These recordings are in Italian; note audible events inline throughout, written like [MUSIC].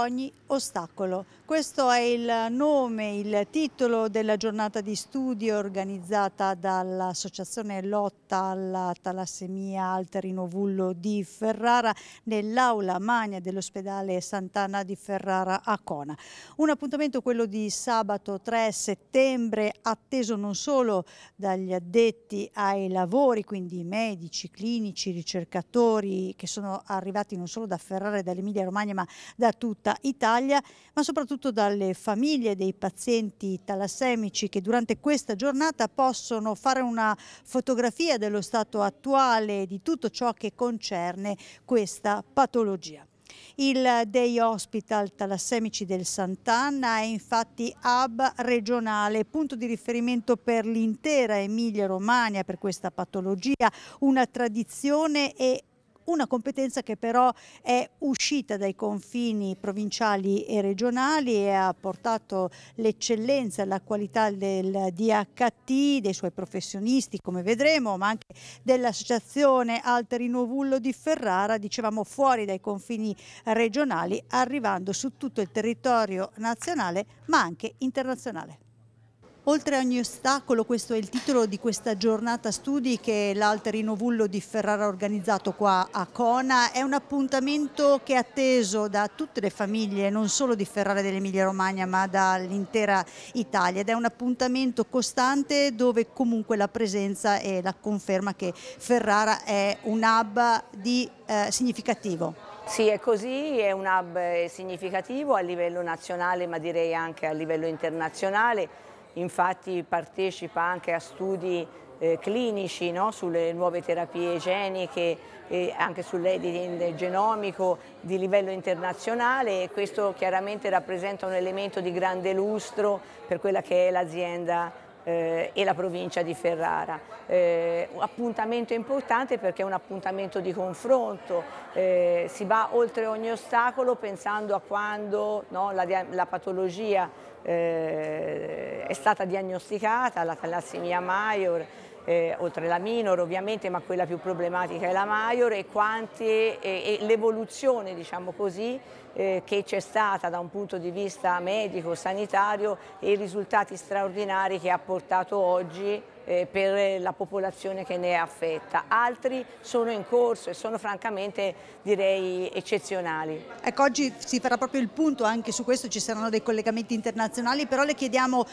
ogni ostacolo. Questo è il nome, il titolo della giornata di studio organizzata dall'Associazione Lotta alla Talassemia Alterino Vullo di Ferrara nell'aula magna dell'ospedale Sant'Anna di Ferrara a Cona. Un appuntamento quello di sabato 3 settembre atteso non solo dagli addetti ai lavori, quindi medici, clinici, ricercatori che sono arrivati non solo da Ferrara e dall'Emilia Romagna ma da tutti tutta Italia, ma soprattutto dalle famiglie dei pazienti talassemici che durante questa giornata possono fare una fotografia dello stato attuale di tutto ciò che concerne questa patologia. Il Day Hospital Talassemici del Sant'Anna è infatti hub regionale, punto di riferimento per l'intera Emilia-Romagna per questa patologia, una tradizione e una competenza che però è uscita dai confini provinciali e regionali e ha portato l'eccellenza, e la qualità del DHT, dei suoi professionisti come vedremo, ma anche dell'associazione Alteri Novullo di Ferrara, dicevamo fuori dai confini regionali, arrivando su tutto il territorio nazionale ma anche internazionale. Oltre ogni ostacolo, questo è il titolo di questa giornata studi che l'Alterino Vullo di Ferrara ha organizzato qua a Cona. È un appuntamento che è atteso da tutte le famiglie, non solo di Ferrara e dell'Emilia Romagna, ma dall'intera Italia. Ed è un appuntamento costante dove comunque la presenza e la conferma che Ferrara è un hub di, eh, significativo. Sì, è così, è un hub eh, significativo a livello nazionale, ma direi anche a livello internazionale infatti partecipa anche a studi eh, clinici no? sulle nuove terapie igieniche, e anche sull'editing genomico di livello internazionale e questo chiaramente rappresenta un elemento di grande lustro per quella che è l'azienda eh, e la provincia di Ferrara. Eh, un appuntamento importante perché è un appuntamento di confronto, eh, si va oltre ogni ostacolo pensando a quando no, la, la, patologia eh, è stata diagnosticata la talassemia major, eh, oltre alla minor ovviamente, ma quella più problematica è la major e, e, e l'evoluzione, diciamo così, eh, che c'è stata da un punto di vista medico-sanitario e i risultati straordinari che ha portato oggi eh, per la popolazione che ne è affetta. Altri sono in corso e sono francamente direi eccezionali. Ecco, oggi si farà proprio il punto anche su questo, ci saranno dei collegamenti internazionali, però le chiediamo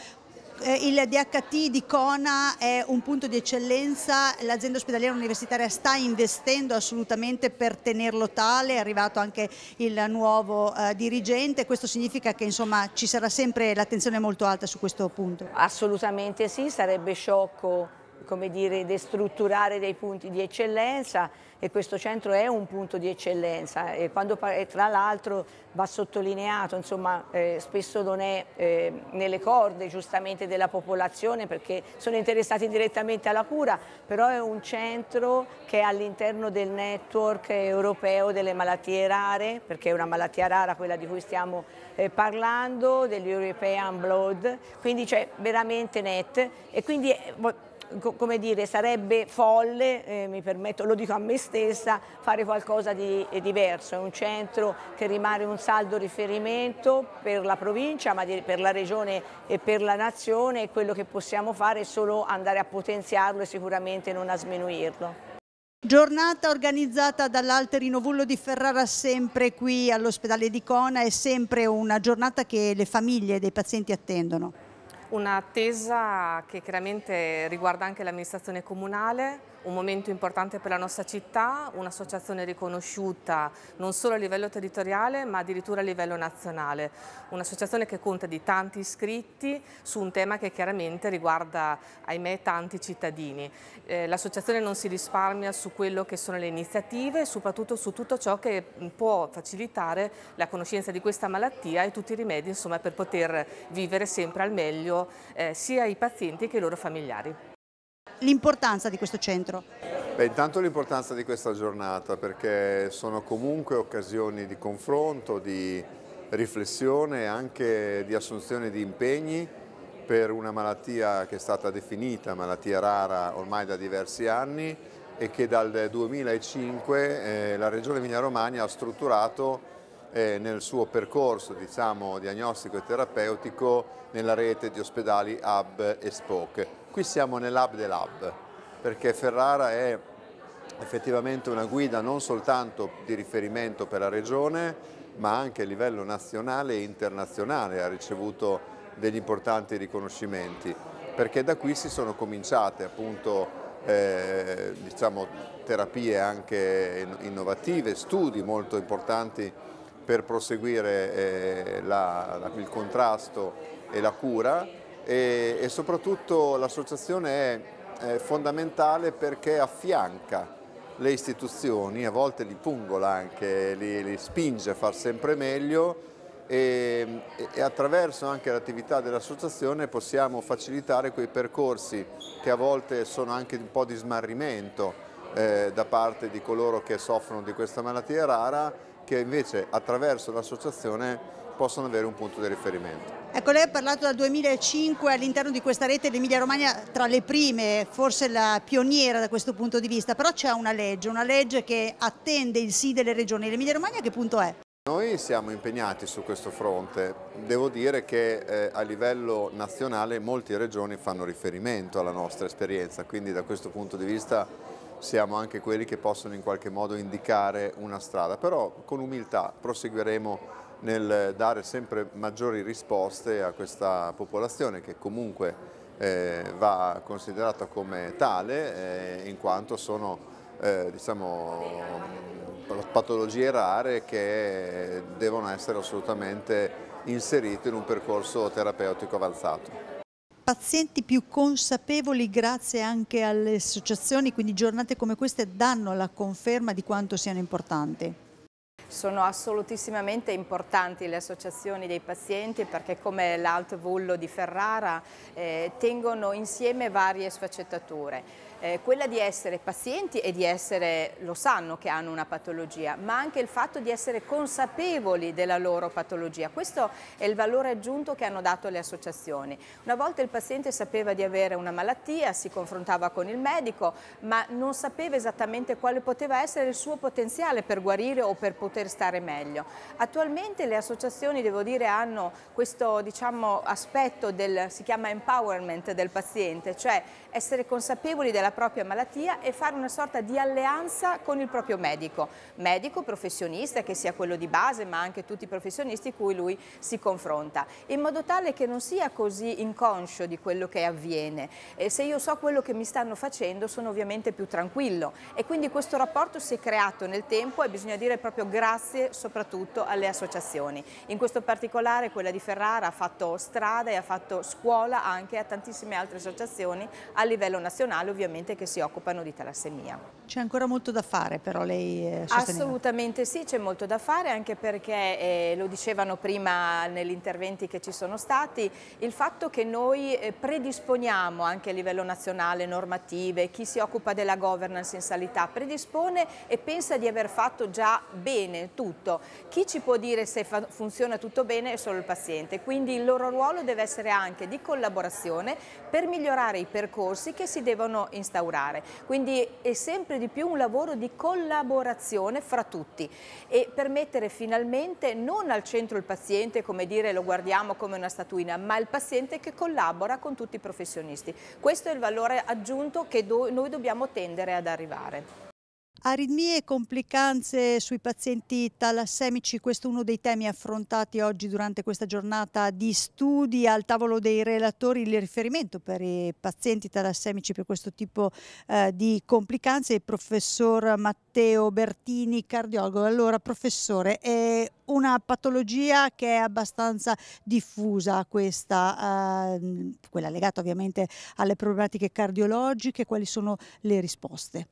eh, il DHT di Cona è un punto di eccellenza, l'azienda ospedaliera universitaria sta investendo assolutamente per tenerlo tale, è arrivato anche il nuovo eh, dirigente, questo significa che insomma, ci sarà sempre l'attenzione molto alta su questo punto? Assolutamente sì, sarebbe sciocco come dire, destrutturare dei punti di eccellenza e questo centro è un punto di eccellenza e, quando, e tra l'altro va sottolineato, insomma, eh, spesso non è eh, nelle corde giustamente della popolazione perché sono interessati direttamente alla cura, però è un centro che è all'interno del network europeo delle malattie rare, perché è una malattia rara quella di cui stiamo eh, parlando, dell'European Blood, quindi c'è veramente net e quindi eh, come dire, sarebbe folle, eh, mi permetto, lo dico a me stessa, fare qualcosa di eh, diverso. È un centro che rimane un saldo riferimento per la provincia, ma di, per la regione e per la nazione e quello che possiamo fare è solo andare a potenziarlo e sicuramente non a sminuirlo. Giornata organizzata dall'Alterino Vullo di Ferrara sempre qui all'ospedale di Cona, è sempre una giornata che le famiglie dei pazienti attendono. Un'attesa che chiaramente riguarda anche l'amministrazione comunale, un momento importante per la nostra città, un'associazione riconosciuta non solo a livello territoriale ma addirittura a livello nazionale, un'associazione che conta di tanti iscritti su un tema che chiaramente riguarda ahimè tanti cittadini. Eh, L'associazione non si risparmia su quello che sono le iniziative e soprattutto su tutto ciò che mm, può facilitare la conoscenza di questa malattia e tutti i rimedi insomma, per poter vivere sempre al meglio eh, sia i pazienti che i loro familiari l'importanza di questo centro? Beh, intanto l'importanza di questa giornata perché sono comunque occasioni di confronto, di riflessione e anche di assunzione di impegni per una malattia che è stata definita malattia rara ormai da diversi anni e che dal 2005 eh, la Regione Emilia Romagna ha strutturato eh, nel suo percorso diciamo, diagnostico e terapeutico nella rete di ospedali hub e spoke. Qui siamo nell'hub dell'hub perché Ferrara è effettivamente una guida non soltanto di riferimento per la regione ma anche a livello nazionale e internazionale ha ricevuto degli importanti riconoscimenti perché da qui si sono cominciate appunto eh, diciamo, terapie anche innovative, studi molto importanti per proseguire eh, la, il contrasto e la cura e, e soprattutto l'associazione è, è fondamentale perché affianca le istituzioni, a volte li pungola anche, li, li spinge a far sempre meglio e, e attraverso anche l'attività dell'associazione possiamo facilitare quei percorsi che a volte sono anche un po' di smarrimento eh, da parte di coloro che soffrono di questa malattia rara che invece attraverso l'associazione possono avere un punto di riferimento. Ecco, lei ha parlato dal 2005 all'interno di questa rete l'Emilia Romagna tra le prime, forse la pioniera da questo punto di vista, però c'è una legge, una legge che attende il sì delle regioni. L'Emilia Romagna a che punto è? Noi siamo impegnati su questo fronte, devo dire che eh, a livello nazionale molte regioni fanno riferimento alla nostra esperienza, quindi da questo punto di vista siamo anche quelli che possono in qualche modo indicare una strada, però con umiltà proseguiremo nel dare sempre maggiori risposte a questa popolazione che comunque eh, va considerata come tale eh, in quanto sono eh, diciamo, patologie rare che devono essere assolutamente inserite in un percorso terapeutico avanzato pazienti più consapevoli grazie anche alle associazioni, quindi giornate come queste danno la conferma di quanto siano importanti? Sono assolutissimamente importanti le associazioni dei pazienti perché come l'Alt Vullo di Ferrara eh, tengono insieme varie sfaccettature eh, quella di essere pazienti e di essere, lo sanno che hanno una patologia, ma anche il fatto di essere consapevoli della loro patologia. Questo è il valore aggiunto che hanno dato le associazioni. Una volta il paziente sapeva di avere una malattia, si confrontava con il medico, ma non sapeva esattamente quale poteva essere il suo potenziale per guarire o per poter stare meglio. Attualmente le associazioni, devo dire, hanno questo diciamo, aspetto del, si chiama empowerment del paziente, cioè essere consapevoli della la propria malattia e fare una sorta di alleanza con il proprio medico, medico professionista che sia quello di base ma anche tutti i professionisti cui lui si confronta, in modo tale che non sia così inconscio di quello che avviene e se io so quello che mi stanno facendo sono ovviamente più tranquillo e quindi questo rapporto si è creato nel tempo e bisogna dire proprio grazie soprattutto alle associazioni, in questo particolare quella di Ferrara ha fatto strada e ha fatto scuola anche a tantissime altre associazioni a livello nazionale ovviamente direttamente che si occupano di talassemia. C'è ancora molto da fare però lei eh, sosteneva. Assolutamente sì, c'è molto da fare anche perché, eh, lo dicevano prima negli interventi che ci sono stati, il fatto che noi eh, predisponiamo anche a livello nazionale normative, chi si occupa della governance in sanità predispone e pensa di aver fatto già bene tutto. Chi ci può dire se funziona tutto bene è solo il paziente, quindi il loro ruolo deve essere anche di collaborazione per migliorare i percorsi che si devono installare instaurare. Quindi è sempre di più un lavoro di collaborazione fra tutti e permettere finalmente non al centro il paziente, come dire lo guardiamo come una statuina, ma il paziente che collabora con tutti i professionisti. Questo è il valore aggiunto che do noi dobbiamo tendere ad arrivare. Aritmie e complicanze sui pazienti talassemici, questo è uno dei temi affrontati oggi durante questa giornata di studi al tavolo dei relatori, il riferimento per i pazienti talassemici per questo tipo eh, di complicanze, il professor Matteo Bertini, cardiologo. Allora, professore, è una patologia che è abbastanza diffusa questa, eh, quella legata ovviamente alle problematiche cardiologiche, quali sono le risposte?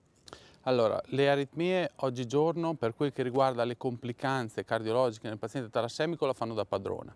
Allora, le aritmie oggigiorno per quel che riguarda le complicanze cardiologiche nel paziente talassemico la fanno da padrona.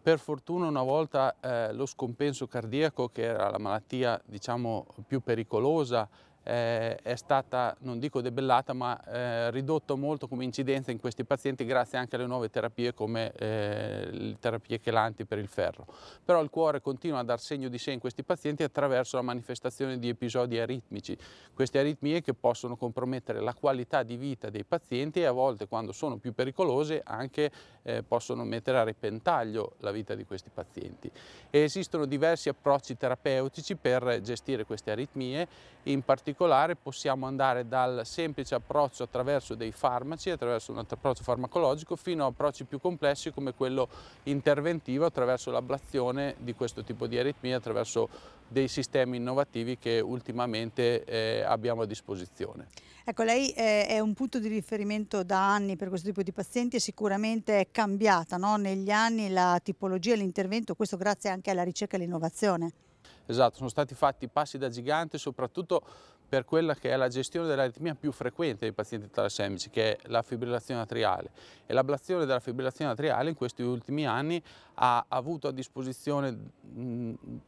Per fortuna una volta eh, lo scompenso cardiaco, che era la malattia diciamo, più pericolosa eh, è stata, non dico debellata, ma eh, ridotta molto come incidenza in questi pazienti grazie anche alle nuove terapie come eh, le terapie chelanti per il ferro. Però il cuore continua a dar segno di sé in questi pazienti attraverso la manifestazione di episodi aritmici. Queste aritmie che possono compromettere la qualità di vita dei pazienti e a volte quando sono più pericolose anche eh, possono mettere a repentaglio la vita di questi pazienti. E esistono diversi approcci terapeutici per gestire queste aritmie, in particolare particolare possiamo andare dal semplice approccio attraverso dei farmaci, attraverso un approccio farmacologico, fino a approcci più complessi come quello interventivo attraverso l'ablazione di questo tipo di aritmia, attraverso dei sistemi innovativi che ultimamente eh, abbiamo a disposizione. Ecco, lei eh, è un punto di riferimento da anni per questo tipo di pazienti e sicuramente è cambiata no? negli anni la tipologia e l'intervento, questo grazie anche alla ricerca e all'innovazione. Esatto, sono stati fatti passi da gigante soprattutto per quella che è la gestione dell'aritmia più frequente dei pazienti talassemici, che è la fibrillazione atriale. E l'ablazione della fibrillazione atriale in questi ultimi anni ha avuto a disposizione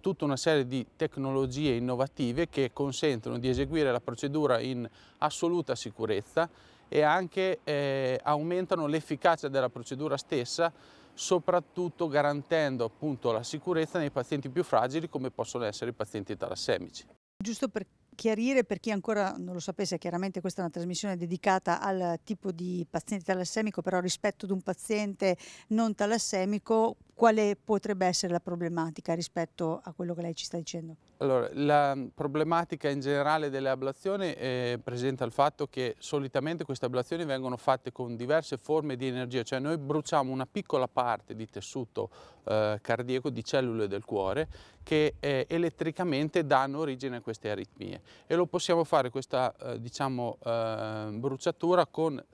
tutta una serie di tecnologie innovative che consentono di eseguire la procedura in assoluta sicurezza e anche eh, aumentano l'efficacia della procedura stessa soprattutto garantendo appunto la sicurezza nei pazienti più fragili come possono essere i pazienti talassemici. Giusto per chiarire per chi ancora non lo sapesse, chiaramente questa è una trasmissione dedicata al tipo di paziente talassemico, però rispetto ad un paziente non talassemico quale potrebbe essere la problematica rispetto a quello che lei ci sta dicendo? Allora, la problematica in generale delle ablazioni eh, presenta il fatto che solitamente queste ablazioni vengono fatte con diverse forme di energia, cioè noi bruciamo una piccola parte di tessuto eh, cardiaco, di cellule del cuore, che eh, elettricamente danno origine a queste aritmie e lo possiamo fare questa eh, diciamo, eh, bruciatura con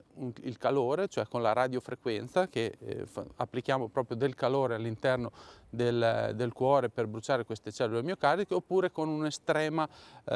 il calore, cioè con la radiofrequenza che eh, applichiamo proprio del calore all'interno del, del, cuore per bruciare queste cellule miocardiche oppure con un'estrema eh,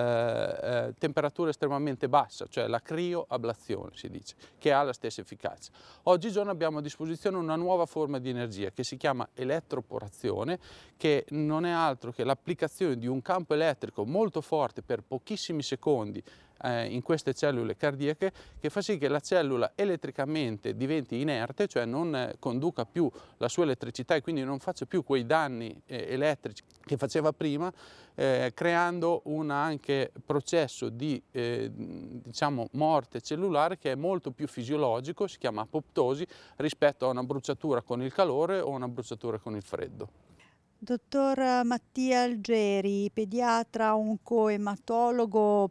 eh, temperatura estremamente bassa, cioè la crioablazione si dice, che ha la stessa efficacia. Oggigiorno abbiamo a disposizione una nuova forma di energia che si chiama elettroporazione che non è altro che l'applicazione di un campo elettrico molto forte per pochissimi secondi eh, in queste cellule cardiache che fa sì che la cellula elettricamente diventi inerte, cioè non eh, conduca più la sua elettricità e quindi non faccia più quei danni eh, elettrici che faceva prima, eh, creando un anche processo di eh, diciamo, morte cellulare che è molto più fisiologico, si chiama apoptosi, rispetto a una bruciatura con il calore o una bruciatura con il freddo. Dottor Mattia Algeri, pediatra oncoematologo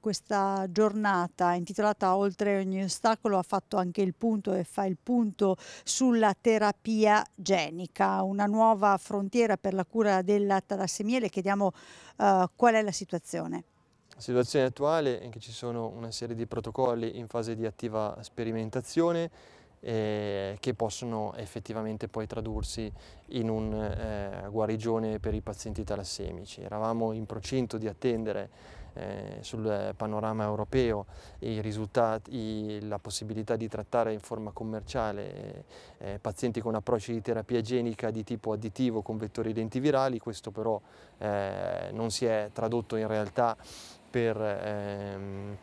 questa giornata intitolata Oltre ogni ostacolo ha fatto anche il punto e fa il punto sulla terapia genica, una nuova frontiera per la cura della talassemia. Le chiediamo uh, qual è la situazione. La situazione attuale è che ci sono una serie di protocolli in fase di attiva sperimentazione eh, che possono effettivamente poi tradursi in una eh, guarigione per i pazienti talassemici. Eravamo in procinto di attendere eh, sul panorama europeo la possibilità di trattare in forma commerciale eh, eh, pazienti con approcci di terapia genica di tipo additivo con vettori identivirali, questo però eh, non si è tradotto in realtà per... Ehm,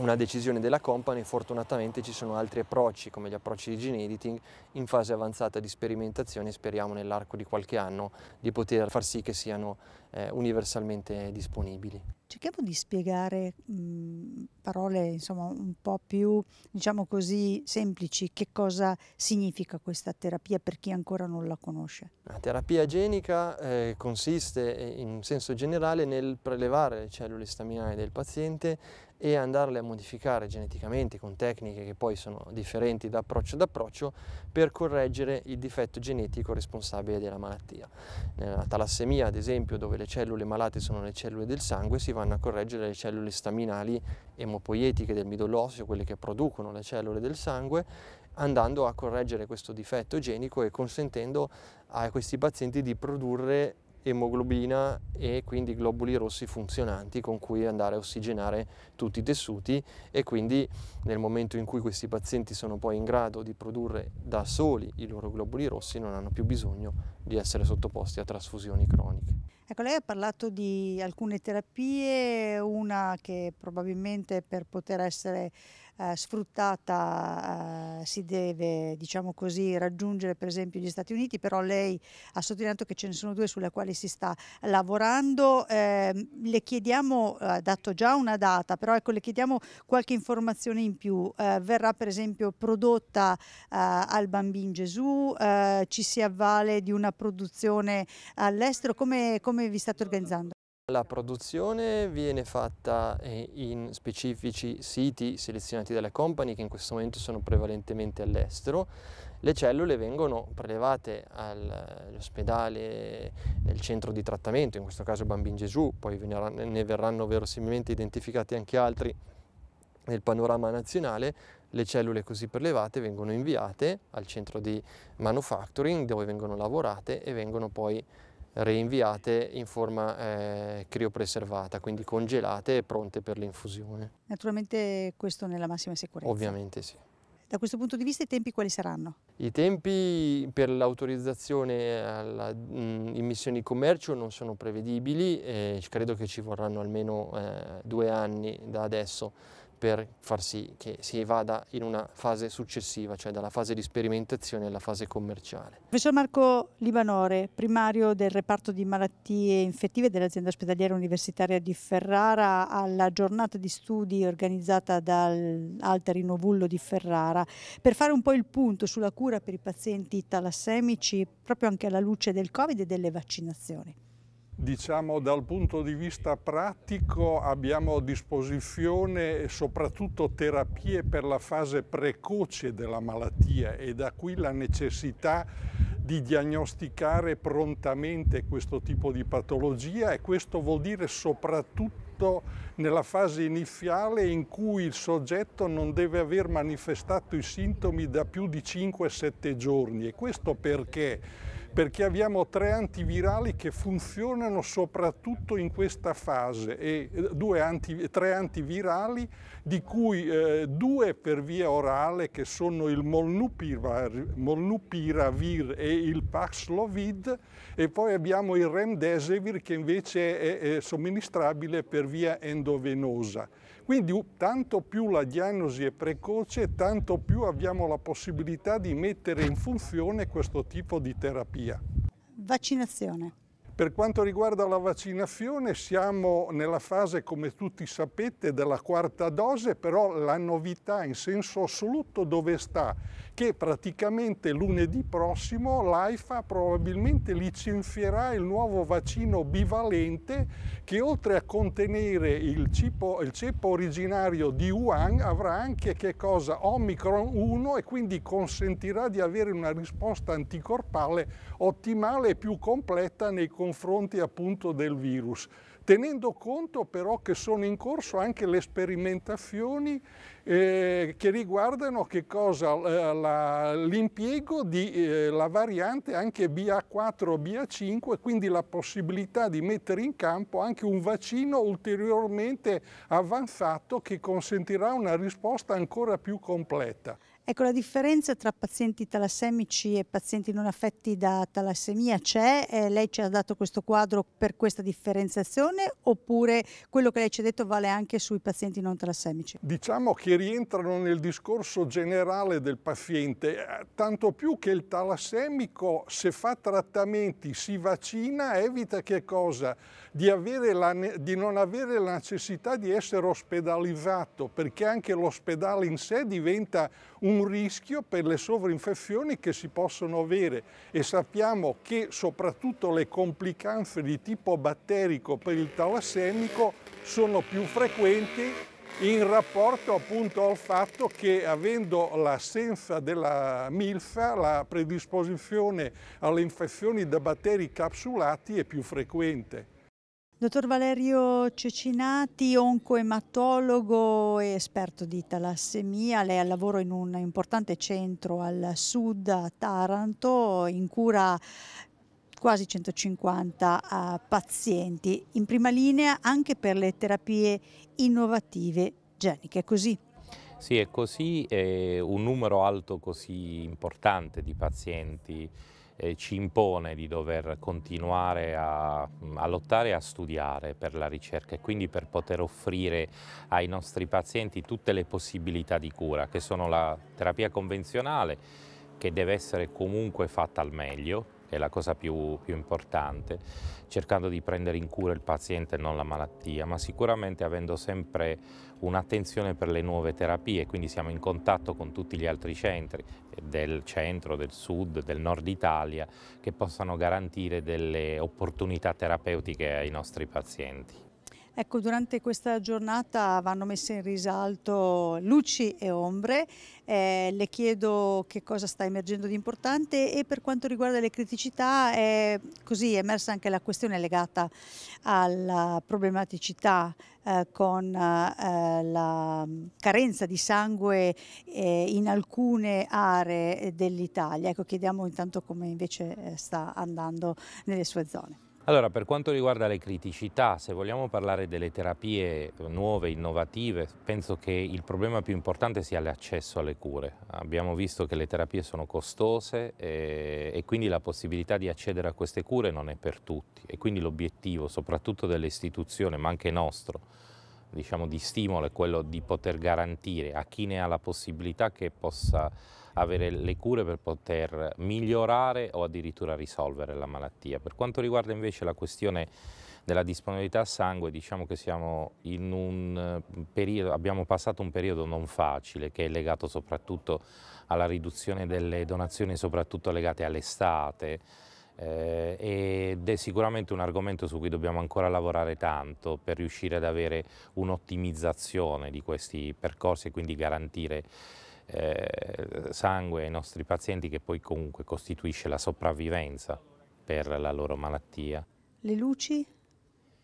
una decisione della company, fortunatamente ci sono altri approcci come gli approcci di gene editing in fase avanzata di sperimentazione, speriamo nell'arco di qualche anno di poter far sì che siano eh, universalmente disponibili. Cerchiamo di spiegare mh, parole insomma, un po' più diciamo così, semplici che cosa significa questa terapia per chi ancora non la conosce. La terapia genica eh, consiste eh, in senso generale nel prelevare le cellule staminali del paziente e andarle a modificare geneticamente con tecniche che poi sono differenti da approccio ad approccio per correggere il difetto genetico responsabile della malattia. Nella talassemia, ad esempio, dove le cellule malate sono le cellule del sangue, si vanno a correggere le cellule staminali emopoietiche del midollo osseo, quelle che producono le cellule del sangue, andando a correggere questo difetto genico e consentendo a questi pazienti di produrre emoglobina e quindi globuli rossi funzionanti con cui andare a ossigenare tutti i tessuti e quindi nel momento in cui questi pazienti sono poi in grado di produrre da soli i loro globuli rossi non hanno più bisogno di essere sottoposti a trasfusioni croniche. Ecco, lei ha parlato di alcune terapie, una che probabilmente per poter essere eh, sfruttata eh, si deve diciamo così, raggiungere per esempio gli Stati Uniti, però lei ha sottolineato che ce ne sono due sulle quali si sta lavorando. Eh, le chiediamo, eh, ha dato già una data, però ecco, le chiediamo qualche informazione in più. Eh, verrà per esempio prodotta al Bambin Gesù, ci si avvale di una produzione all'estero, come, come vi state organizzando? La produzione viene fatta eh, in specifici siti selezionati dalle company che in questo momento sono prevalentemente all'estero. Le cellule vengono prelevate all'ospedale, nel centro di trattamento, in questo caso Bambin Gesù, poi ne verranno verosimilmente identificati anche altri nel panorama nazionale le cellule così prelevate vengono inviate al centro di manufacturing dove vengono lavorate e vengono poi reinviate in forma eh, criopreservata, quindi congelate e pronte per l'infusione. Naturalmente questo nella massima sicurezza. Ovviamente sì. Da questo punto di vista i tempi quali saranno? I tempi per l'autorizzazione alla mh, mm, immissione di commercio non sono prevedibili e eh, credo che ci vorranno almeno eh, due anni da adesso per far sì che si vada in una fase successiva, cioè dalla fase di sperimentazione alla fase commerciale. Professor Marco Libanore, primario del reparto di malattie infettive dell'azienda ospedaliera universitaria di Ferrara, alla giornata di studi organizzata dall'Alteri Novullo di Ferrara, per fare un po' il punto sulla cura per i pazienti talassemici, proprio anche alla luce del Covid e delle vaccinazioni. Diciamo dal punto di vista pratico abbiamo a disposizione soprattutto terapie per la fase precoce della malattia e da qui la necessità di diagnosticare prontamente questo tipo di patologia e questo vuol dire soprattutto nella fase iniziale in cui il soggetto non deve aver manifestato i sintomi da più di 5-7 giorni e questo perché perché abbiamo tre antivirali che funzionano soprattutto in questa fase e eh, anti, tre antivirali di cui eh, due per via orale che sono il Molnupiravir, Molnupiravir e il Paxlovid e poi abbiamo il Remdesivir che invece è, è somministrabile per via endovenosa. Quindi uh, tanto più la diagnosi è precoce, tanto più abbiamo la possibilità di mettere in funzione questo tipo di terapia. Vaccinazione. Per quanto riguarda la vaccinazione siamo nella fase, come tutti sapete, della quarta dose, però la novità in senso assoluto dove sta? che praticamente lunedì prossimo l'AIFA probabilmente licenzierà il nuovo vaccino bivalente che oltre a contenere il, cipo, il ceppo originario di Wuhan avrà anche che cosa? Omicron 1 e quindi consentirà di avere una risposta anticorpale ottimale e più completa nei confronti appunto del virus tenendo conto però che sono in corso anche le sperimentazioni eh, che riguardano che cosa, eh, l'impiego della eh, variante anche BA4 BA5, quindi la possibilità di mettere in campo anche un vaccino ulteriormente avanzato che consentirà una risposta ancora più completa. Ecco, la differenza tra pazienti talassemici e pazienti non affetti da talassemia c'è? Eh, lei ci ha dato questo quadro per questa differenziazione oppure quello che lei ci ha detto vale anche sui pazienti non talassemici? Diciamo che rientrano nel discorso generale del paziente, eh, tanto più che il talassemico se fa trattamenti, si vaccina, evita che cosa? Di, la, di non avere la necessità di essere ospedalizzato, perché anche l'ospedale in sé diventa un un rischio per le sovrinfezioni che si possono avere e sappiamo che soprattutto le complicanze di tipo batterico per il talassemico sono più frequenti in rapporto appunto al fatto che avendo l'assenza della milfa la predisposizione alle infezioni da batteri capsulati è più frequente. Dottor Valerio Cecinati, oncoematologo e esperto di talassemia, lei ha lavoro in un importante centro al sud a Taranto in cura quasi 150 uh, eh, pazienti in prima linea anche per le terapie innovative geniche, è così? Sì, è così, è un numero alto così importante di pazienti eh, ci impone di dover continuare a, a, lottare e a studiare per la ricerca e quindi per poter offrire ai nostri pazienti tutte le possibilità di cura che sono la terapia convenzionale che deve essere comunque fatta al meglio è la cosa più, più importante, cercando di prendere in cura il paziente e non la malattia, ma sicuramente avendo sempre un'attenzione per le nuove terapie, quindi siamo in contatto con tutti gli altri centri, del centro, del sud, del nord Italia che possano garantire delle opportunità terapeutiche ai nostri pazienti. Ecco, durante questa giornata vanno messe in risalto luci e ombre, eh, le chiedo che cosa sta emergendo di importante e per quanto riguarda le criticità è così emersa anche la questione legata alla problematicità eh, con eh, la carenza di sangue eh, in alcune aree dell'Italia. Ecco, chiediamo intanto come invece eh, sta andando nelle sue zone. Allora, per quanto riguarda le criticità, se vogliamo parlare delle terapie nuove, innovative, penso che il problema più importante sia l'accesso alle cure. Abbiamo visto che le terapie sono costose e, eh, e quindi la possibilità di accedere a queste cure non è per tutti e quindi l'obiettivo soprattutto dell'istituzione, ma anche nostro, diciamo, di stimolo è quello di poter garantire a chi ne ha la possibilità che possa avere le cure per poter migliorare o addirittura risolvere la malattia. Per quanto riguarda invece la questione della disponibilità a sangue, diciamo che siamo in un eh, periodo, abbiamo passato un periodo non facile che è legato soprattutto alla riduzione delle donazioni, soprattutto legate all'estate, eh, ed è sicuramente un argomento su cui dobbiamo ancora lavorare tanto per riuscire ad avere un'ottimizzazione di questi percorsi e quindi garantire eh, sangue ai nostri pazienti che poi comunque costituisce la sopravvivenza per la loro malattia. Le luci?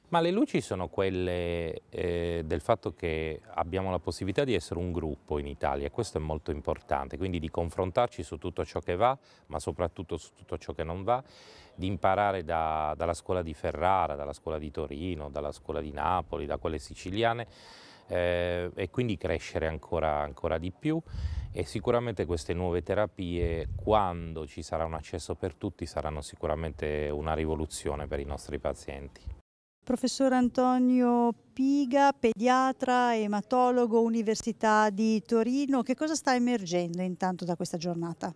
Ma le luci sono quelle eh, del fatto che abbiamo la possibilità di essere un gruppo in Italia, questo è molto importante, quindi di confrontarci su tutto ciò che va, ma soprattutto su tutto ciò che non va, di imparare da, dalla scuola di Ferrara, dalla scuola di Torino, dalla scuola di Napoli, da quelle siciliane, eh, e quindi crescere ancora, ancora di più e sicuramente queste nuove terapie quando ci sarà un accesso per tutti saranno sicuramente una rivoluzione per i nostri pazienti. Professor Antonio Piga, pediatra, ematologo, Università di Torino, che cosa sta emergendo intanto da questa giornata?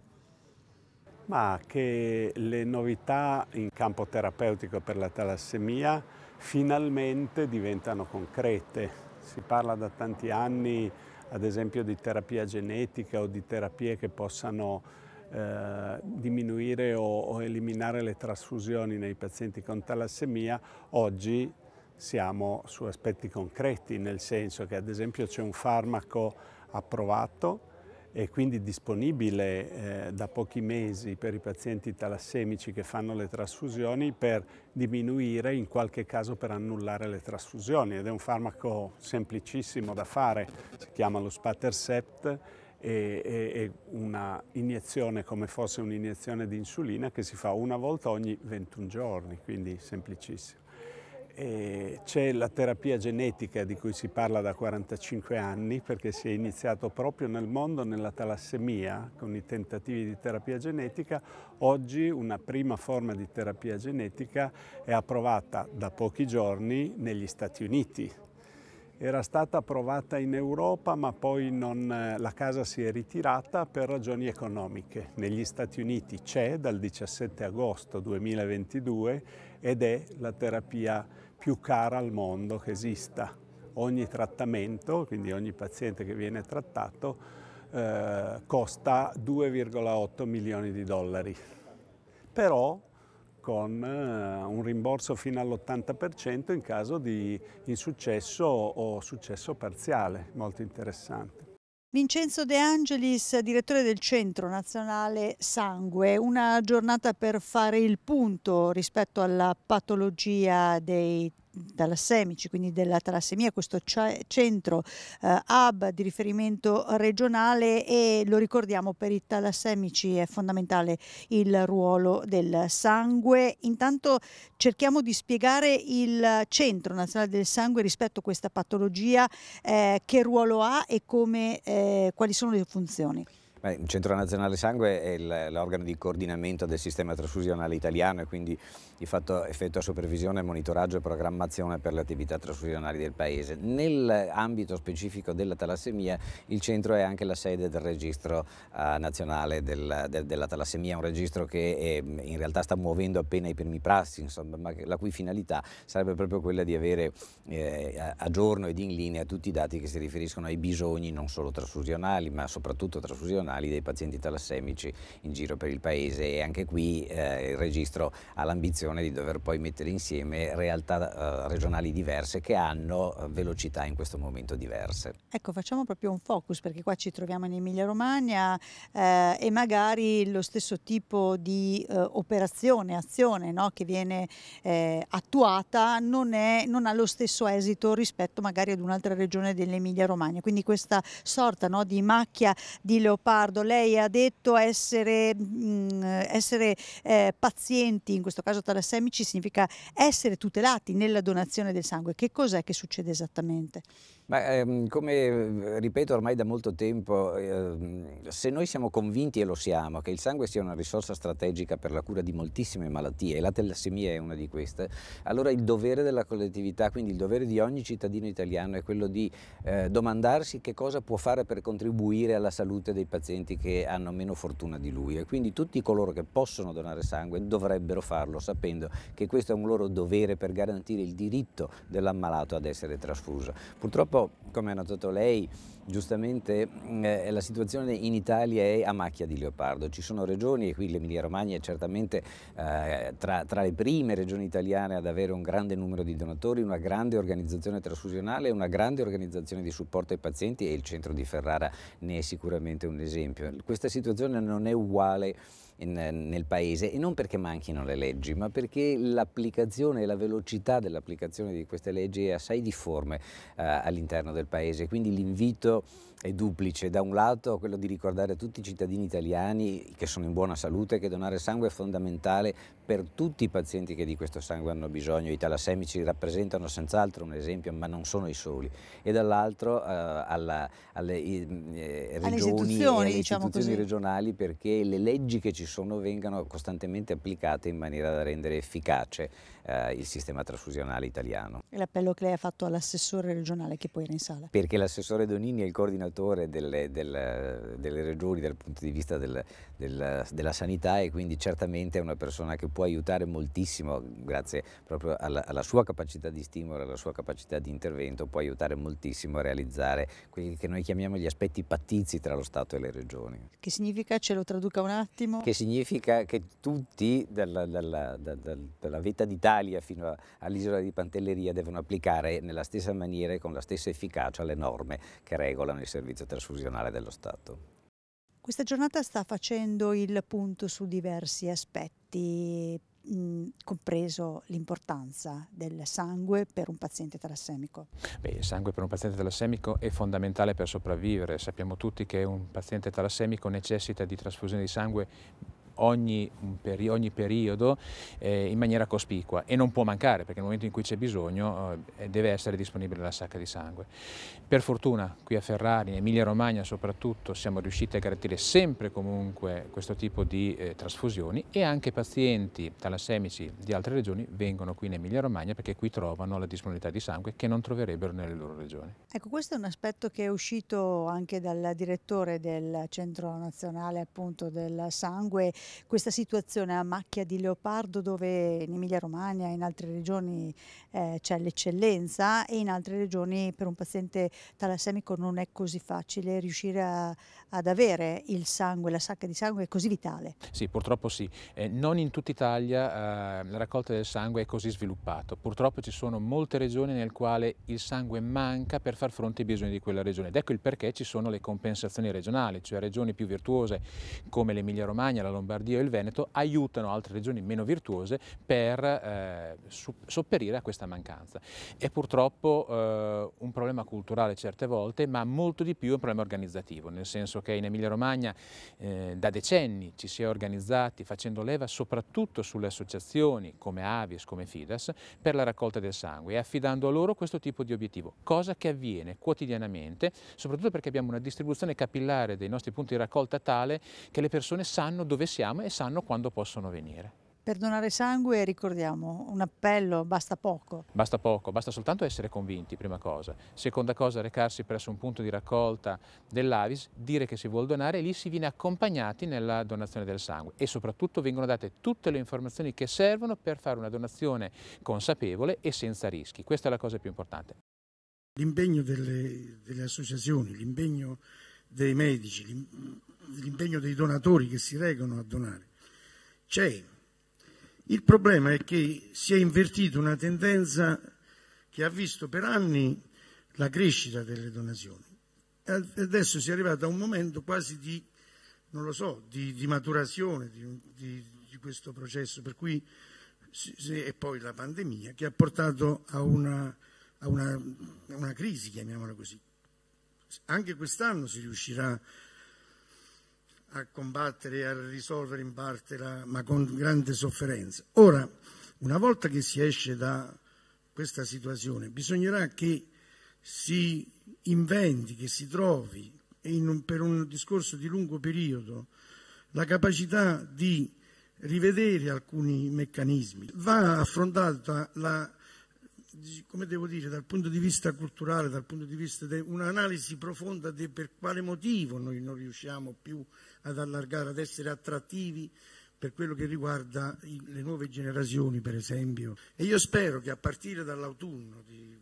Ma che le novità in campo terapeutico per la talassemia finalmente diventano concrete. Si parla da tanti anni ad esempio di terapia genetica o di terapie che possano eh, diminuire o, o eliminare le trasfusioni nei pazienti con talassemia, oggi siamo su aspetti concreti, nel senso che ad esempio c'è un farmaco approvato e quindi disponibile eh, da pochi mesi per i pazienti talassemici che fanno le trasfusioni per diminuire, in qualche caso per annullare le trasfusioni ed è un farmaco semplicissimo da fare, si chiama lo Spatercept e, e una iniezione come fosse un'iniezione di insulina che si fa una volta ogni 21 giorni, quindi semplicissimo. C'è la terapia genetica di cui si parla da 45 anni perché si è iniziato proprio nel mondo nella talassemia con i tentativi di terapia genetica. Oggi una prima forma di terapia genetica è approvata da pochi giorni negli Stati Uniti. Era stata approvata in Europa ma poi non, la casa si è ritirata per ragioni economiche. Negli Stati Uniti c'è dal 17 agosto 2022 ed è la terapia più cara al mondo che esista. Ogni trattamento, quindi ogni paziente che viene trattato, eh, costa 2,8 milioni di dollari. Però con eh, un rimborso fino all'80% in caso di insuccesso o successo parziale, molto interessante. Vincenzo De Angelis, direttore del Centro Nazionale Sangue, una giornata per fare il punto rispetto alla patologia dei talassemici, quindi della talassemia, questo centro eh, hub di riferimento regionale e lo ricordiamo per i talassemici è fondamentale il ruolo del sangue. Intanto cerchiamo di spiegare il Centro Nazionale del Sangue rispetto a questa patologia, eh, che ruolo ha e come, eh, quali sono le funzioni. Beh, il Centro Nazionale Sangue è l'organo di coordinamento del sistema trasfusionale italiano e quindi di fatto effettua supervisione, monitoraggio e programmazione per le attività trasfusionali del Paese. Nell'ambito specifico della talassemia il centro è anche la sede del registro eh, nazionale del, de, della talassemia, un registro che eh, in realtà sta muovendo appena i primi prassi, insomma, ma la cui finalità sarebbe proprio quella di avere eh, a giorno ed in linea tutti i dati che si riferiscono ai bisogni non solo trasfusionali ma soprattutto trasfusionali dei pazienti talassemici in giro per il Paese e anche qui eh, il registro ha l'ambizione l'occasione di dover poi mettere insieme realtà eh, regionali diverse che hanno eh, velocità in questo momento diverse. Ecco, facciamo proprio un focus perché qua ci troviamo in Emilia Romagna eh, e magari lo stesso tipo di eh, operazione, azione no, che viene eh, attuata non, è, non, ha lo stesso esito rispetto magari ad un'altra regione dell'Emilia Romagna. Quindi questa sorta no, di macchia di leopardo, lei ha detto essere, mh, mm, essere eh, pazienti, in questo caso ipercalcemici significa essere tutelati nella donazione del sangue. Che cos'è che succede esattamente? Ma ehm, come eh, ripeto ormai da molto tempo, ehm, se noi siamo convinti, e lo siamo, che il sangue sia una risorsa strategica per la cura di moltissime malattie, e la telassemia è una di queste, allora il dovere della collettività, quindi il dovere di ogni cittadino italiano è quello di eh, domandarsi che cosa può fare per contribuire alla salute dei pazienti che hanno meno fortuna di lui e quindi tutti coloro che possono donare sangue dovrebbero farlo sapendo che questo è un loro dovere per garantire il diritto dell'ammalato ad essere trasfuso. Purtroppo Ecco, come ha notato lei, giustamente mm, eh, la situazione in Italia è a macchia di leopardo. Ci sono regioni, e qui l'Emilia Romagna è certamente eh, tra, tra, le prime regioni italiane ad avere un grande numero di donatori, una grande organizzazione trasfusionale, una grande organizzazione di supporto ai pazienti e il centro di Ferrara ne è sicuramente un esempio. Questa situazione non è uguale in, eh, nel paese e non perché manchino le leggi, ma perché l'applicazione e la velocità dell'applicazione di queste leggi è assai difforme eh, all'interno del paese. Quindi l'invito è duplice. Da un lato quello di ricordare a tutti i cittadini italiani che sono in buona salute che donare sangue è fondamentale per tutti i pazienti che di questo sangue hanno bisogno. I talassemici rappresentano senz'altro un esempio, ma non sono i soli. E dall'altro eh, alla, alle mm, eh, regioni alle alle diciamo istituzioni regionali perché le leggi che ci sono vengano costantemente applicate in maniera da rendere efficace eh, il sistema trasfusionale italiano. E l'appello che lei ha fatto all'assessore regionale che poi era in sala? Perché l'assessore Donini è il coordinatore delle, del, delle regioni dal punto di vista del, della, della, sanità e quindi certamente è una persona che può aiutare moltissimo, grazie proprio alla, alla sua capacità di stimolo, alla sua capacità di intervento, può aiutare moltissimo a realizzare quelli che noi chiamiamo gli aspetti pattizi tra lo Stato e le regioni. Che significa? Ce lo traduca un attimo. Che significa che tutti, dalla, dalla, dalla, dalla vetta d'Italia fino all'isola di Pantelleria, devono applicare nella stessa maniera e con la stessa efficacia le norme che regolano il servizio trasfusionale dello Stato. Questa giornata sta facendo il punto su diversi aspetti, mh, mm, compreso l'importanza del sangue per un paziente talassemico. Beh, il sangue per un paziente talassemico è fondamentale per sopravvivere. Sappiamo tutti che un paziente talassemico necessita di trasfusione di sangue ogni, peri ogni periodo eh, in maniera cospicua e non può mancare perché nel momento in cui c'è bisogno eh, deve essere disponibile la sacca di sangue. Per fortuna qui a Ferrari, in Emilia Romagna soprattutto, siamo riusciti a garantire sempre comunque questo tipo di eh, trasfusioni e anche pazienti talassemici di altre regioni vengono qui in Emilia Romagna perché qui trovano la disponibilità di sangue che non troverebbero nelle loro regioni. Ecco, questo è un aspetto che è uscito anche dal direttore del Centro Nazionale appunto del Sangue questa situazione a macchia di leopardo dove in Emilia Romagna e in altre regioni eh, c'è l'eccellenza e in altre regioni per un paziente talassemico non è così facile riuscire a, ad avere il sangue, la sacca di sangue è così vitale? Sì, purtroppo sì. Eh, non in tutta Italia eh, la raccolta del sangue è così sviluppata. Purtroppo ci sono molte regioni nel quale il sangue manca per far fronte ai bisogni di quella regione ed ecco il perché ci sono le compensazioni regionali, cioè regioni più virtuose come l'Emilia Romagna, la Lombardia e il Veneto aiutano altre regioni meno virtuose per eh, sopperire a questa mancanza. È purtroppo eh, un problema culturale certe volte, ma molto di più è un problema organizzativo, nel senso visto che in Emilia Romagna eh, da decenni ci si è organizzati facendo leva soprattutto sulle associazioni come Avis, come Fidas, per la raccolta del sangue e affidando a loro questo tipo di obiettivo, cosa che avviene quotidianamente, soprattutto perché abbiamo una distribuzione capillare dei nostri punti di raccolta tale che le persone sanno dove siamo e sanno quando possono venire. Per donare sangue, ricordiamo, un appello, basta poco. Basta poco, basta soltanto essere convinti, prima cosa. Seconda cosa, recarsi presso un punto di raccolta dell'Avis, dire che si vuole donare e lì si viene accompagnati nella donazione del sangue e soprattutto vengono date tutte le informazioni che servono per fare una donazione consapevole e senza rischi. Questa è la cosa più importante. L'impegno delle, delle associazioni, l'impegno dei medici, l'impegno dei donatori che si regano a donare c'è il problema è che si è invertita una tendenza che ha visto per anni la crescita delle donazioni. Adesso si è arrivato a un momento quasi di, so, di, di maturazione di, di, questo processo, per cui e poi la pandemia che ha portato a una, a una, a una crisi, chiamiamola così. Anche quest'anno si riuscirà a combattere e a risolvere in parte, la, ma con grande sofferenza. Ora, una volta che si esce da questa situazione, bisognerà che si inventi, che si trovi un, per un discorso di lungo periodo la capacità di rivedere alcuni meccanismi. Va affrontata la, come devo dire, dal punto di vista culturale, dal punto di vista di un'analisi profonda di per quale motivo noi non riusciamo più a ad allargare, ad essere attrattivi per quello che riguarda i, le nuove generazioni, per esempio. E io spero che a partire dall'autunno, di,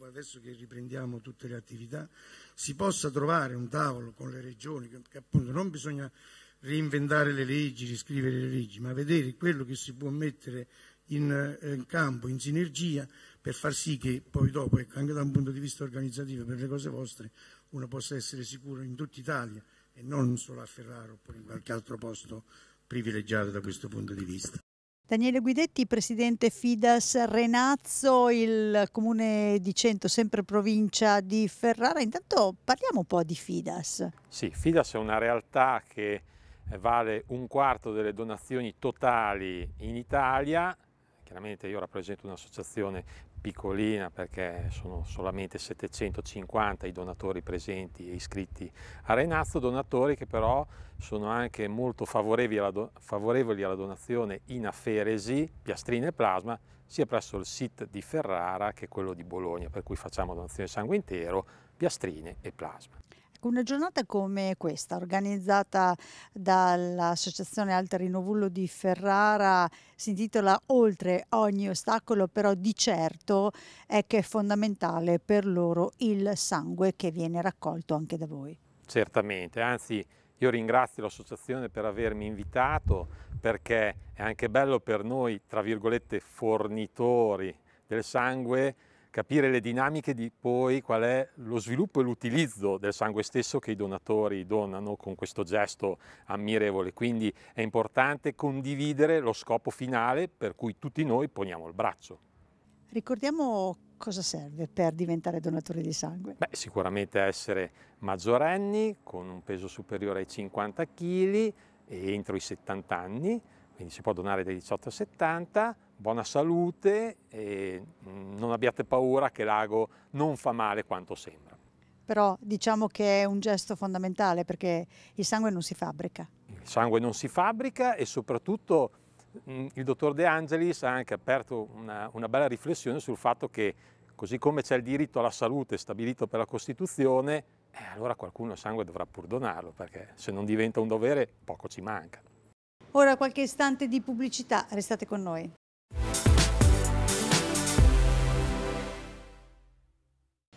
adesso che riprendiamo tutte le attività, si possa trovare un tavolo con le regioni, che, che appunto non bisogna reinventare le leggi, riscrivere le leggi, ma vedere quello che si può mettere in, eh, in, campo, in sinergia, per far sì che poi dopo, ecco, anche da un punto di vista organizzativo per le cose vostre, uno possa essere sicuro in tutta Italia e non solo a Ferrara oppure in qualche altro posto privilegiato da questo punto di vista. Daniele Guidetti, presidente Fidas Renazzo, il comune di Cento, sempre provincia di Ferrara. Intanto parliamo un po' di Fidas. Sì, Fidas è una realtà che vale un quarto delle donazioni totali in Italia. Chiaramente io rappresento un'associazione piccolina perché sono solamente 750 i donatori presenti e iscritti a Renazzo, donatori che però sono anche molto favorevoli alla, do favorevoli alla donazione in aferesi, piastrine e plasma, sia presso il SIT di Ferrara che quello di Bologna, per cui facciamo donazione sangue intero, piastrine e plasma. Ecco, una giornata come questa, organizzata dall'Associazione Alta Novullo di Ferrara, si intitola Oltre ogni ostacolo, però di certo è che è fondamentale per loro il sangue che viene raccolto anche da voi. Certamente, anzi io ringrazio l'associazione per avermi invitato perché è anche bello per noi, tra virgolette, fornitori del sangue, capire le dinamiche di poi qual è lo sviluppo e l'utilizzo del sangue stesso che i donatori donano con questo gesto ammirevole. Quindi è importante condividere lo scopo finale per cui tutti noi poniamo il braccio. Ricordiamo cosa serve per diventare donatori di sangue? Beh, sicuramente essere maggiorenni con un peso superiore ai 50 kg e entro i 70 anni, quindi si può donare dai 18 ai 70, buona salute e mm, non abbiate paura che l'ago non fa male quanto sembra. Però diciamo che è un gesto fondamentale perché il sangue non si fabbrica. Il sangue non si fabbrica e soprattutto mm, il dottor De Angelis ha anche aperto una, una bella riflessione sul fatto che così come c'è il diritto alla salute stabilito per la Costituzione, eh, allora qualcuno il sangue dovrà pur donarlo perché se non diventa un dovere poco ci manca. Ora qualche istante di pubblicità, restate con noi.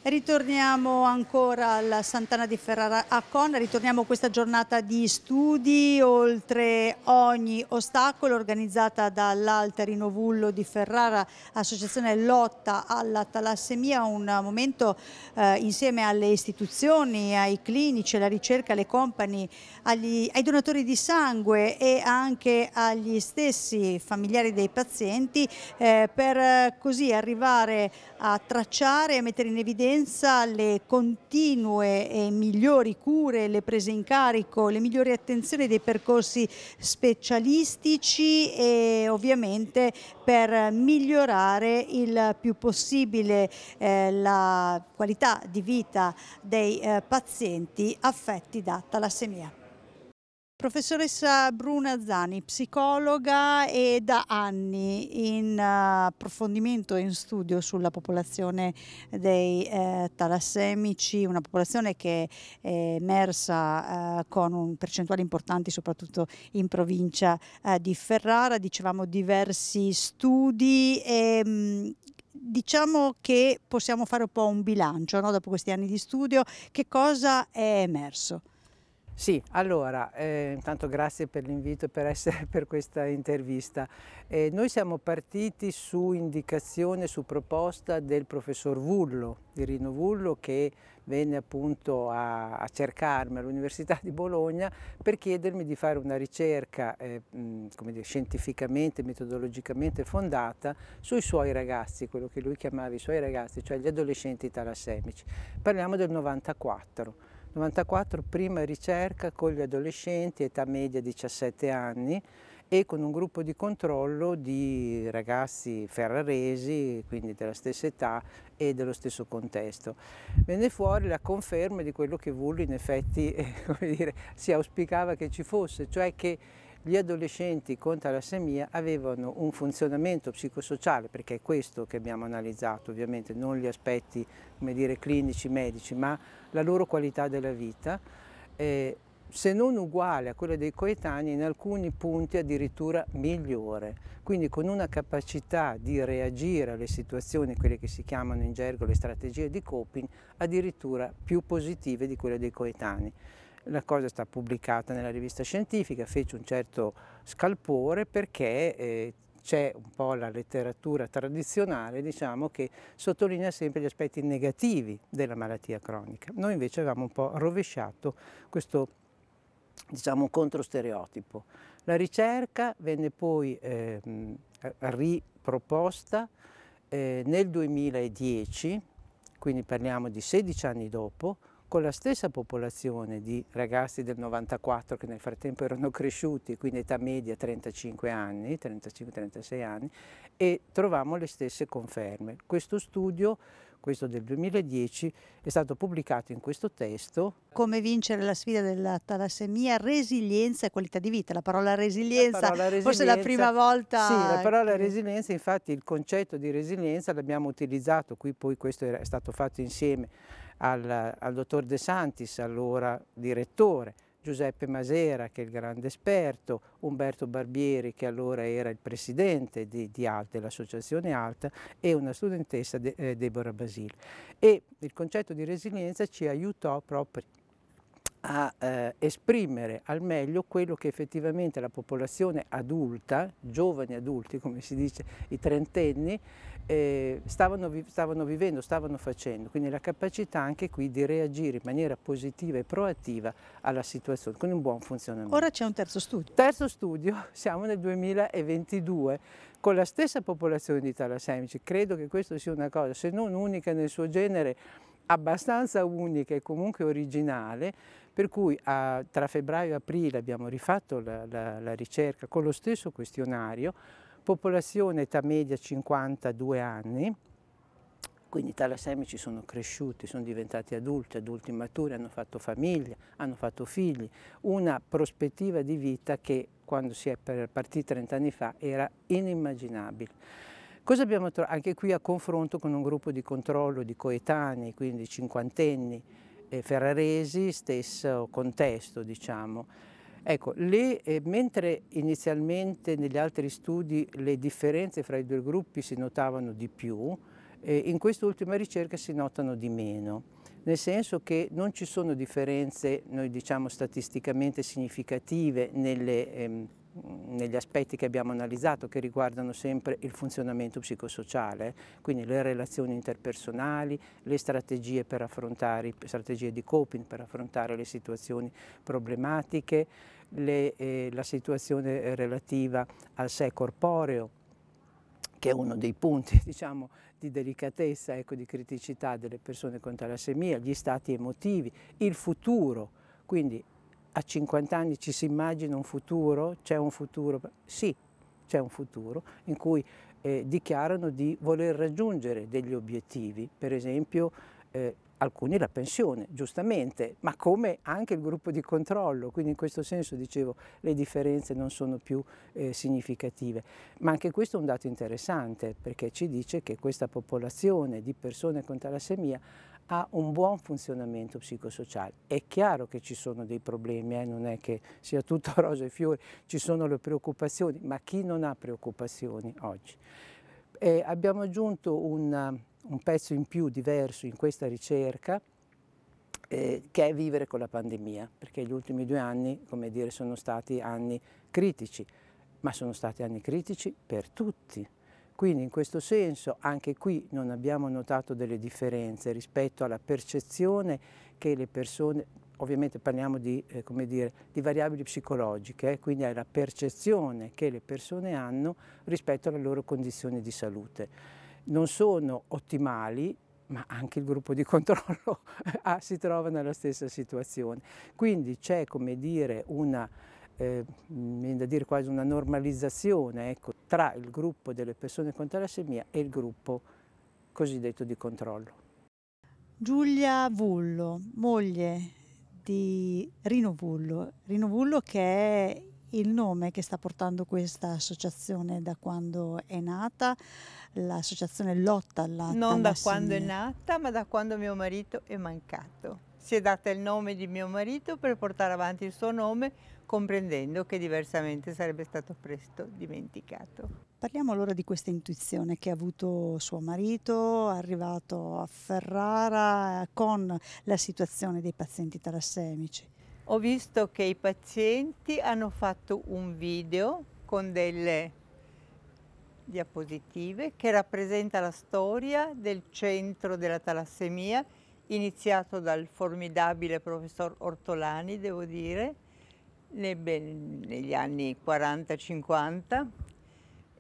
Ritorniamo ancora alla Sant'Anna di Ferrara a Con, ritorniamo a questa giornata di studi oltre ogni ostacolo organizzata dall'Alterino Vullo di Ferrara, associazione Lotta alla Talassemia, un momento eh, insieme alle istituzioni, ai clinici, alla ricerca, alle compagni, agli, ai donatori di sangue e anche agli stessi familiari dei pazienti eh, per eh, così arrivare a tracciare e mettere in evidenza prevalenza le continue e migliori cure, le prese in carico, le migliori attenzioni dei percorsi specialistici e ovviamente per migliorare il più possibile eh, la qualità di vita dei eh, pazienti affetti da talassemia. Professoressa Bruna Zani, psicologa e da anni in eh, approfondimento e in studio sulla popolazione dei eh, talassemici, una popolazione che è emersa eh, con percentuali importanti soprattutto in provincia eh, di Ferrara, dicevamo diversi studi e mh, mm, diciamo che possiamo fare un po' un bilancio no? dopo questi anni di studio, che cosa è emerso? Sì, allora, eh, intanto grazie per l'invito e per, essere, [LAUGHS] per questa intervista. Eh, noi siamo partiti su indicazione, su proposta del professor Vullo, di Rino Vullo, che venne appunto a, a cercarmi all'Università di Bologna per chiedermi di fare una ricerca, eh, come dire, scientificamente, metodologicamente fondata sui suoi ragazzi, quello che lui chiamava i suoi ragazzi, cioè gli adolescenti talassemici. Parliamo del 94 94 prima ricerca con gli adolescenti, età media 17 anni e con un gruppo di controllo di ragazzi ferraresi, quindi della stessa età e dello stesso contesto. Venne fuori la conferma di quello che Vulli in effetti [LAUGHS] eh, dire, si auspicava che ci fosse, cioè che gli adolescenti con talassemia avevano un funzionamento psicosociale, perché è questo che abbiamo analizzato ovviamente, non gli aspetti dire, clinici, medici, ma la loro qualità della vita, eh, se non uguale a quella dei coetanei, in alcuni punti addirittura migliore, quindi con una capacità di reagire alle situazioni, quelle che si chiamano in gergo le strategie di coping, addirittura più positive di quelle dei coetanei la cosa è stata pubblicata nella rivista scientifica, fece un certo scalpore perché eh, c'è un po' la letteratura tradizionale diciamo, che sottolinea sempre gli aspetti negativi della malattia cronica. Noi invece avevamo un po' rovesciato questo diciamo, controstereotipo. La ricerca venne poi eh, riproposta eh, nel 2010, quindi parliamo di 16 anni dopo, con la stessa popolazione di ragazzi del 94 che nel frattempo erano cresciuti, quindi età media 35 anni, 35-36 anni, e trovavamo le stesse conferme. Questo studio, questo del 2010, è stato pubblicato in questo testo. Come vincere la sfida della talassemia, resilienza e qualità di vita. La parola resilienza, la parola resilienza forse è la prima volta... Sì, la parola resilienza, infatti il concetto di resilienza l'abbiamo utilizzato, qui poi questo è stato fatto insieme al, al dottor De Santis, allora direttore, Giuseppe Masera che è il grande esperto, Umberto Barbieri che allora era il presidente di, di Alta, dell'associazione Alta e una studentessa De, eh, Deborah Basile. E il concetto di resilienza ci aiutò proprio a eh, esprimere al meglio quello che effettivamente la popolazione adulta, giovani adulti come si dice, i trentenni, eh, stavano, stavano, vivendo, stavano facendo, quindi la capacità anche qui di reagire in maniera positiva e proattiva alla situazione, con un buon funzionamento. Ora c'è un terzo studio. Terzo studio, [LAUGHS] siamo nel 2022, con la stessa popolazione di talassemici, credo che questa sia una cosa, se non unica nel suo genere, abbastanza unica e comunque originale, per cui a, tra febbraio e aprile abbiamo rifatto la, la, la ricerca con lo stesso questionario, popolazione età media 52 anni, quindi i talassemici sono cresciuti, sono diventati adulti, adulti maturi, hanno fatto famiglia, hanno fatto figli, una prospettiva di vita che quando si è partiti 30 anni fa era inimmaginabile. Cosa abbiamo trovato? Anche qui a confronto con un gruppo di controllo di coetanei, quindi cinquantenni, eh, ferraresi, stesso contesto diciamo. Ecco, le, eh, mentre inizialmente negli altri studi le differenze fra i due gruppi si notavano di più, eh, in quest'ultima ricerca si notano di meno nel senso che non ci sono differenze, noi diciamo statisticamente significative nelle, ehm, negli aspetti che abbiamo analizzato che riguardano sempre il funzionamento psicosociale, quindi le relazioni interpersonali, le strategie, per affrontare, strategie di coping per affrontare le situazioni problematiche, le, eh, la situazione relativa al sé corporeo, che è uno dei punti [LAUGHS] diciamo, di delicatezza, ecco, di criticità delle persone con talassemia, gli stati emotivi, il futuro. Quindi a 50 anni ci si immagina un futuro? C'è un futuro? Sì, c'è un futuro in cui eh, dichiarano di voler raggiungere degli obiettivi, per esempio eh, alcuni la pensione, giustamente, ma come anche il gruppo di controllo, quindi in questo senso dicevo le differenze non sono più eh, significative. Ma anche questo è un dato interessante perché ci dice che questa popolazione di persone con talassemia ha un buon funzionamento psicosociale. È chiaro che ci sono dei problemi, eh? non è che sia tutto [LAUGHS] rose e fiori, ci sono le preoccupazioni, ma chi non ha preoccupazioni oggi? Eh, abbiamo aggiunto un un pezzo in più diverso in questa ricerca eh, che è vivere con la pandemia, perché gli ultimi due anni, come dire, sono stati anni critici, ma sono stati anni critici per tutti. Quindi in questo senso anche qui non abbiamo notato delle differenze rispetto alla percezione che le persone, ovviamente parliamo di, eh, dire, di variabili psicologiche, eh, quindi alla percezione che le persone hanno rispetto alla loro condizione di salute non sono ottimali, ma anche il gruppo di controllo [LAUGHS] si trova nella stessa situazione. Quindi c'è, come dire, una, eh, dire quasi una normalizzazione ecco, tra il gruppo delle persone con talassemia e il gruppo cosiddetto di controllo. Giulia Vullo, moglie di Rino Vullo, Rino Vullo che è il nome che sta portando questa associazione da quando è nata, l'associazione Lotta al Latte. Non da quando è nata, ma da quando mio marito è mancato. Si è data il nome di mio marito per portare avanti il suo nome, comprendendo che diversamente sarebbe stato presto dimenticato. Parliamo allora di questa intuizione che ha avuto suo marito, arrivato a Ferrara con la situazione dei pazienti talassemici ho visto che i pazienti hanno fatto un video con delle diapositive che rappresenta la storia del centro della talassemia iniziato dal formidabile professor Ortolani, devo dire, negli anni 40-50,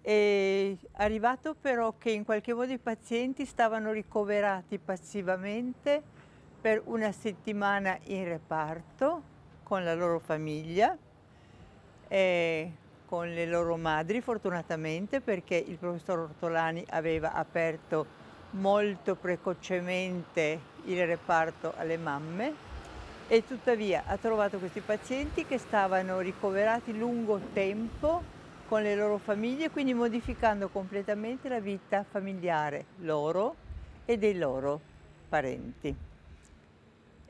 è arrivato però che in qualche modo i pazienti stavano ricoverati passivamente per una settimana in reparto con la loro famiglia e con le loro madri fortunatamente perché il professor Ortolani aveva aperto molto precocemente il reparto alle mamme e tuttavia ha trovato questi pazienti che stavano ricoverati lungo tempo con le loro famiglie, quindi modificando completamente la vita familiare loro e dei loro parenti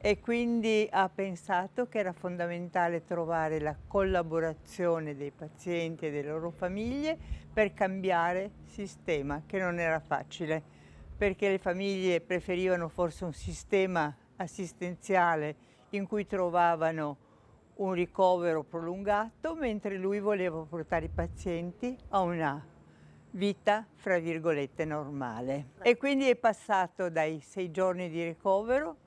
e quindi ha pensato che era fondamentale trovare la collaborazione dei pazienti e delle loro famiglie per cambiare sistema, che non era facile, perché le famiglie preferivano forse un sistema assistenziale in cui trovavano un ricovero prolungato, mentre lui voleva portare i pazienti a una vita, fra virgolette, normale. E quindi è passato dai sei giorni di ricovero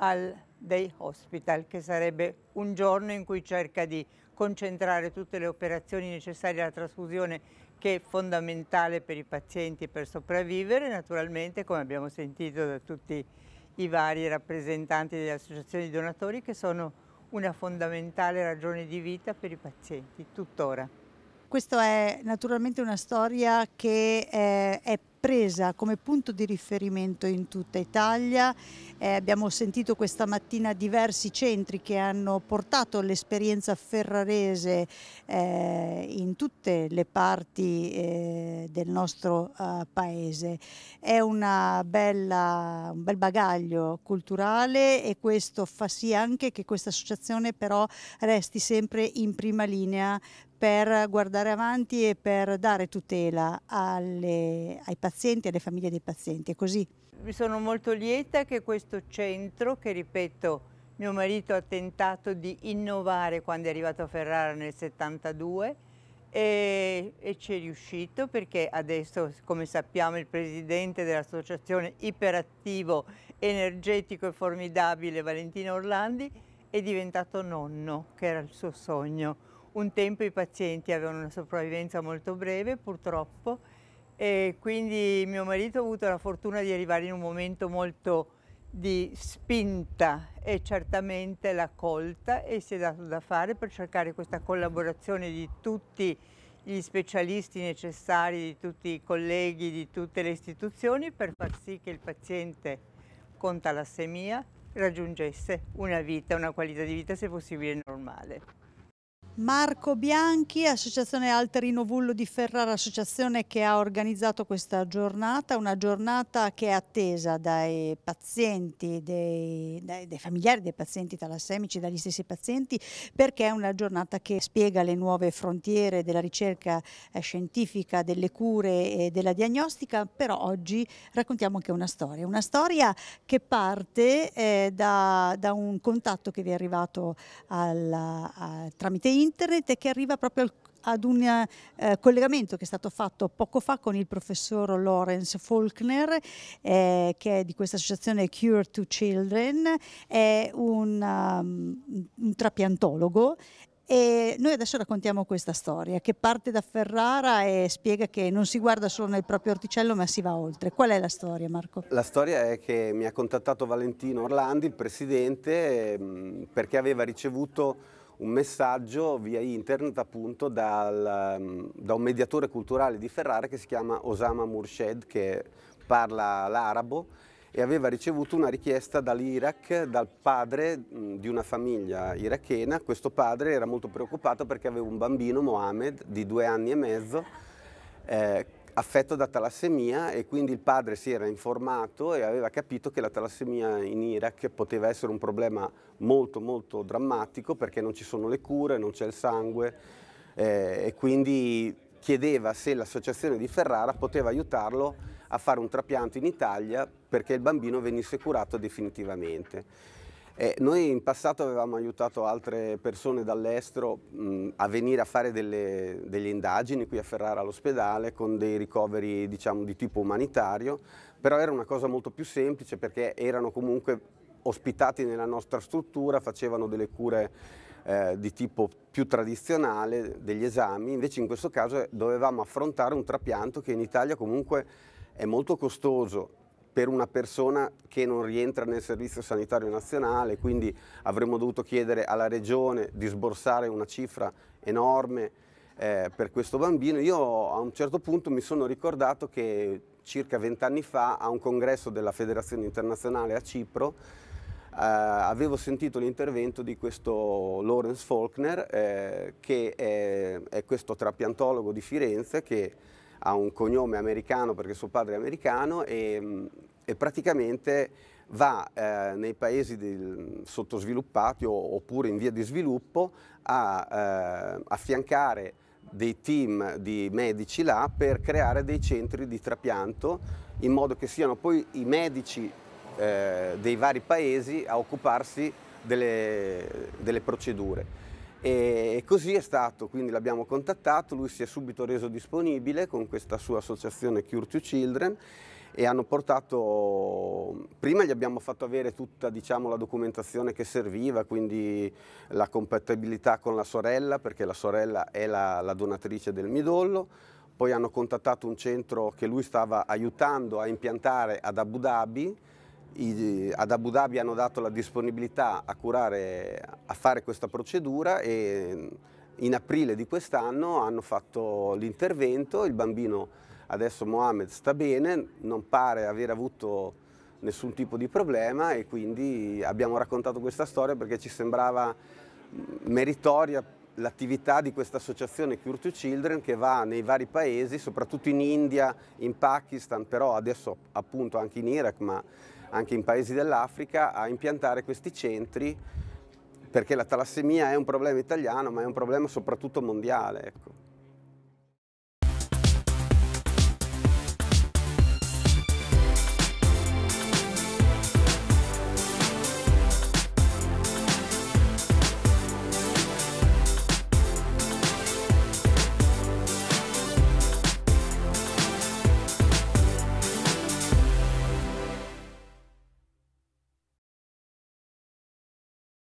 al Day Hospital, che sarebbe un giorno in cui cerca di concentrare tutte le operazioni necessarie alla trasfusione che è fondamentale per i pazienti per sopravvivere, naturalmente come abbiamo sentito da tutti i vari rappresentanti delle associazioni di donatori che sono una fondamentale ragione di vita per i pazienti, tuttora. Questa è naturalmente una storia che eh, è presa come punto di riferimento in tutta Italia. Eh, abbiamo sentito questa mattina diversi centri che hanno portato l'esperienza ferrarese eh, in tutte le parti eh, del nostro eh, paese. È bella, un bel bagaglio culturale e questo fa sì anche che questa associazione però resti sempre in prima linea per guardare avanti e per dare tutela alle, ai pazienti pazienti e alle famiglie dei pazienti, è così. sono molto lieta che questo centro, che ripeto, mio marito ha tentato di innovare quando è arrivato a Ferrara nel 72 e, e ci è riuscito perché adesso, come sappiamo, il presidente dell'associazione iperattivo, energetico e formidabile Valentino Orlandi è diventato nonno, che era il suo sogno. Un tempo i pazienti avevano una sopravvivenza molto breve, purtroppo, e quindi mio marito ha avuto la fortuna di arrivare in un momento molto di spinta e certamente l'ha colta e si è dato da fare per cercare questa collaborazione di tutti gli specialisti necessari, di tutti i colleghi, di tutte le istituzioni per far sì che il paziente con talassemia raggiungesse una vita, una qualità di vita se possibile normale. Marco Bianchi, Associazione Alterino Vullo di Ferrara, associazione che ha organizzato questa giornata, una giornata che è attesa dai pazienti, dei, dai, dai familiari dei pazienti talassemici, dagli stessi pazienti, perché è una giornata che spiega le nuove frontiere della ricerca eh, scientifica, delle cure e della diagnostica, però oggi raccontiamo anche una storia, una storia che parte eh, da, da, un contatto che vi è arrivato alla, a, tramite internet internet e che arriva proprio al ad un eh, collegamento che è stato fatto poco fa con il professor Lawrence Faulkner eh, che è di questa associazione Cure to Children, è un, um, un trapiantologo e noi adesso raccontiamo questa storia che parte da Ferrara e spiega che non si guarda solo nel proprio orticello ma si va oltre. Qual è la storia Marco? La storia è che mi ha contattato Valentino Orlandi, il presidente, ehm, perché aveva ricevuto un messaggio via internet appunto dal, mm, da un mediatore culturale di Ferrara che si chiama Osama Murshed che parla l'arabo e aveva ricevuto una richiesta dall'Iraq, dal padre mm, di una famiglia irachena. Questo padre era molto preoccupato perché aveva un bambino, Mohamed, di due anni e mezzo, eh, affetto da talassemia e quindi il padre si era informato e aveva capito che la talassemia in Iraq poteva essere un problema molto molto drammatico perché non ci sono le cure, non c'è il sangue eh, e quindi chiedeva se l'associazione di Ferrara poteva aiutarlo a fare un trapianto in Italia perché il bambino venisse curato definitivamente. Eh, noi in passato avevamo aiutato altre persone dall'estero a venire a fare delle, delle, indagini qui a Ferrara all'ospedale con dei ricoveri diciamo, di tipo umanitario, però era una cosa molto più semplice perché erano comunque ospitati nella nostra struttura, facevano delle cure eh, di tipo più tradizionale, degli esami, invece in questo caso dovevamo affrontare un trapianto che in Italia comunque è molto costoso per una persona che non rientra nel Servizio Sanitario Nazionale, quindi avremmo dovuto chiedere alla Regione di sborsare una cifra enorme eh, per questo bambino. Io a un certo punto mi sono ricordato che circa vent'anni fa a un congresso della Federazione Internazionale a Cipro eh, avevo sentito l'intervento di questo Lawrence Faulkner eh, che è, è, questo trapiantologo di Firenze che ha un cognome americano perché suo padre è americano e mm, e praticamente va eh, nei paesi del, sottosviluppati o, oppure in via di sviluppo a eh, affiancare dei team di medici là per creare dei centri di trapianto in modo che siano poi i medici eh, dei vari paesi a occuparsi delle, delle procedure. E così è stato, quindi l'abbiamo contattato, lui si è subito reso disponibile con questa sua associazione Cure to Children e hanno portato, prima gli abbiamo fatto avere tutta diciamo, la documentazione che serviva, quindi la compatibilità con la sorella, perché la sorella è la, la donatrice del midollo, poi hanno contattato un centro che lui stava aiutando a impiantare ad Abu Dhabi, i, ad Abu Dhabi hanno dato la disponibilità a, curare, a fare questa procedura e in aprile di quest'anno hanno fatto l'intervento, il bambino Adesso Mohamed sta bene, non pare aver avuto nessun tipo di problema e quindi abbiamo raccontato questa storia perché ci sembrava mm, meritoria l'attività di questa associazione Cure to Children che va nei vari paesi, soprattutto in India, in Pakistan, però adesso appunto anche in Iraq, ma anche in paesi dell'Africa, a impiantare questi centri perché la talassemia è un problema italiano, ma è un problema soprattutto mondiale. Ecco.